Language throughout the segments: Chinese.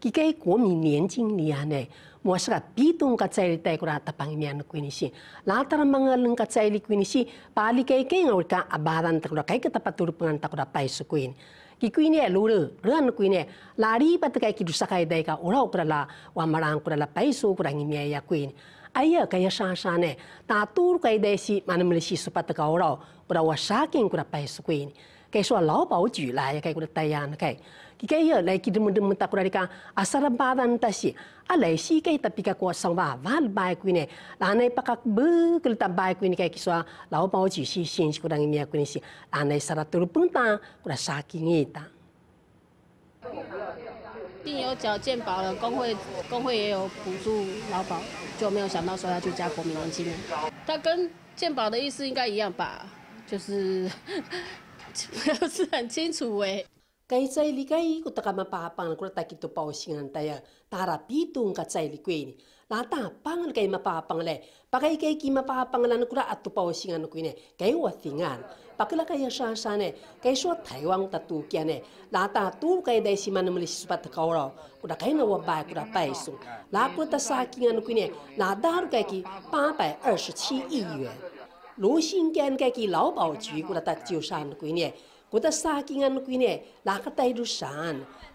其個國民年金裡啊呢，masyarakat bidong kacaili tayo kura tapang imian kuini si. Latar mga leng kacaili kuini si, pali kay kay ngawal ka abaran takura kay katapatur pengan takura tayo sukuin. Kikuini ay lulu, ran kuini lari pat kay kidusakay day ka uraw kura la, wamarang kura la paiso kura ngimiya kuini. Aya kaya ne tatur kay day si manamilisi supat ka uraw, kura wasakin kura paiso 凯说劳保举来，凯我得代言凯。凯伊哦，来基德们们，我得讲，阿萨拉巴丹但是阿来西凯，但比凯哥说声哇，瓦尔巴伊奎呢？阿奈巴克布格达巴伊奎呢？凯凯说劳保举是显示我当伊尼亚奎呢？阿奈萨拉图普恩塔，我得杀金伊达。已经有缴健保了，工会工会也有补助劳保，就没有想到说要去加国民年金。他跟健保的意思应该一样吧？就是。不是很清楚喂。该在离开古特卡马帕阿邦的古拉 t a t t 安待呀，那阿比东卡在里古尼，那阿塔阿邦的古来马帕阿邦的嘞，巴卡伊卡伊阿邦的古 t a t t 安古呢？卡我先安，巴卡拉卡伊沙沙呢？卡说台湾 t a t t 呢？那阿塔图卡西洋的古里斯斯帕特卡奥罗，那我巴古拉 p e s s 那阿古达萨安古尼，那阿达古八百二十七亿元。罗新干该去劳保局，个搭山上，闺女，个搭三金安，闺女哪个带得上？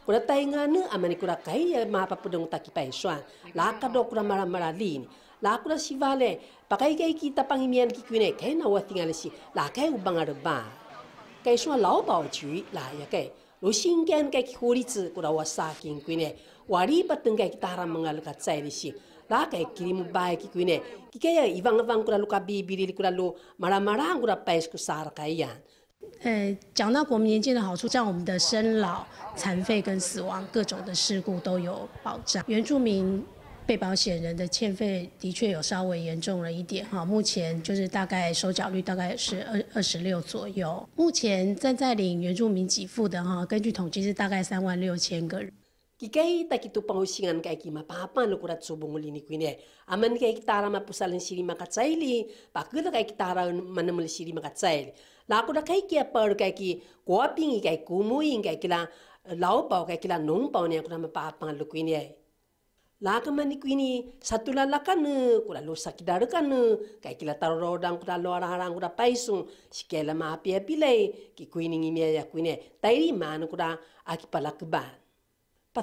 个搭带安呢？阿们个该也麻烦不能打去排算，哪个都个麻烦麻烦哩。哪个个事话嘞？把该该给他帮伊面，给闺女，该那我听安是，哪个我帮阿爸？该算劳保局哪一个？罗新干该去火里子，古拉话三金，闺女瓦里不等该去搭帮帮阿爸去商量哩大概几呃，国民年金的好处，像我们的生老残废跟死亡各种的事故都有保障。原住民被保险人的欠费的确有稍微严重了一点哈，目前就是大概收缴率大概是二二十六左右。目前正在领原住民给付的哈，根据统计是大概三万六千个人。Kikai ta kitu pangusingan kai ki papa no kurat subungul ini kuine aman kai kita rama pusalin siri makatsaili kai kay kitara manamul siri makatsaili Laku da kai kia paru kai ki kuapingi kai kumui kai kila lau pau kai kila nong pau ne kuda papa lu kuine laka mani kuini satu lala laka ne kula lo sakidar kane, kai kila taro rodang kula lo ara harang kula paisung sikela ma api api lai ki kuini ngi ya kuine tairi man kula aki palak ba 慢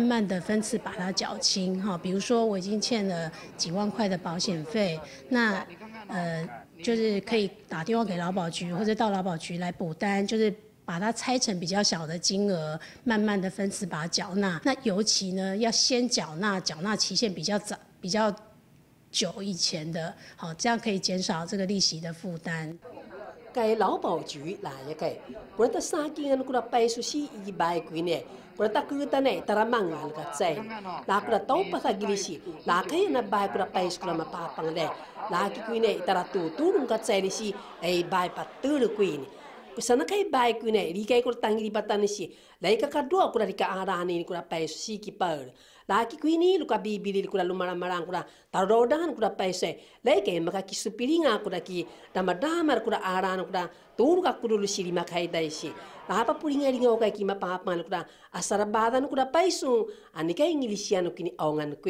慢的分次把它缴清哈，比如说我已经欠了几万块的保险费，那呃就是可以打电话给劳保局或者到劳保局来补单，就是。把它拆成比较小的金额，慢慢的分次把它缴纳。那尤其呢，要先缴纳，缴纳期限比较早、比较久以前的，好，这样可以减少这个利息的负担。给劳保局哪一个？我的三金啊，过来办手续，一办几年？我的大姑的呢？他忙了，搁债，拿过来都不怕利息。拿去那办过来办，就那么怕碰的。几几年？他来多多弄个债利息，哎，办不到了，几年？sana kai bai ku ne ri kai kura tangi ri patani si lai ka ka dua kura ri ka ara ni kura pai si ki paul laki ku ni luka bibi bi bi ri kura lu mara kura taro dan kura pai se lai kai maka ki supiringa kura ki dama damar kura ara kura ka kuru lu si ri makai dai si apa pa puringa ri ngau kai ki ma pa pa kura asara badan kura pai su ani kai ngilisian ku ni aongan ku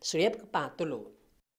ka patulu